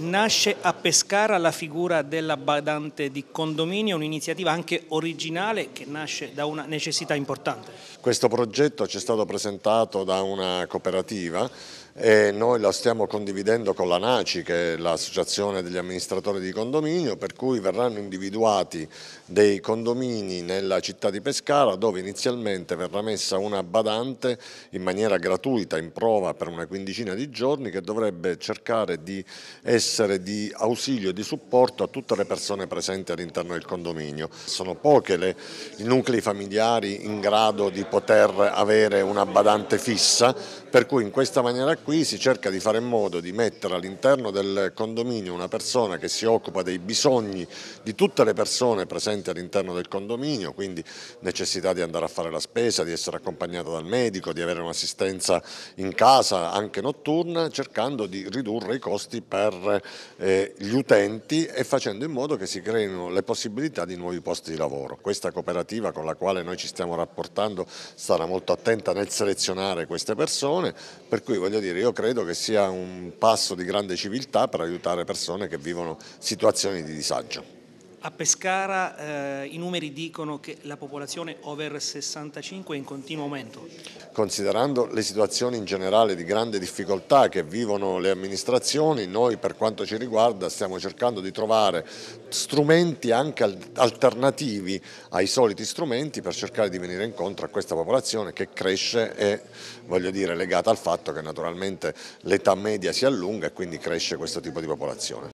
Nasce a Pescara la figura della badante di condominio, un'iniziativa anche originale che nasce da una necessità importante. Questo progetto ci è stato presentato da una cooperativa e noi la stiamo condividendo con la NACI che è l'associazione degli amministratori di condominio per cui verranno individuati dei condomini nella città di Pescara dove inizialmente verrà messa una badante in maniera gratuita in prova per una quindicina di giorni che dovrebbe cercare di essere di ausilio e di supporto a tutte le persone presenti all'interno del condominio. Sono poche le, i nuclei familiari in grado di poter avere una badante fissa per cui in questa maniera qui qui si cerca di fare in modo di mettere all'interno del condominio una persona che si occupa dei bisogni di tutte le persone presenti all'interno del condominio, quindi necessità di andare a fare la spesa, di essere accompagnata dal medico, di avere un'assistenza in casa anche notturna, cercando di ridurre i costi per eh, gli utenti e facendo in modo che si creino le possibilità di nuovi posti di lavoro. Questa cooperativa con la quale noi ci stiamo rapportando sarà molto attenta nel selezionare queste persone, per cui voglio dire dire, io credo che sia un passo di grande civiltà per aiutare persone che vivono situazioni di disagio. A Pescara eh, i numeri dicono che la popolazione over 65 è in continuo aumento considerando le situazioni in generale di grande difficoltà che vivono le amministrazioni, noi per quanto ci riguarda stiamo cercando di trovare strumenti anche alternativi ai soliti strumenti per cercare di venire incontro a questa popolazione che cresce e voglio dire legata al fatto che naturalmente l'età media si allunga e quindi cresce questo tipo di popolazione.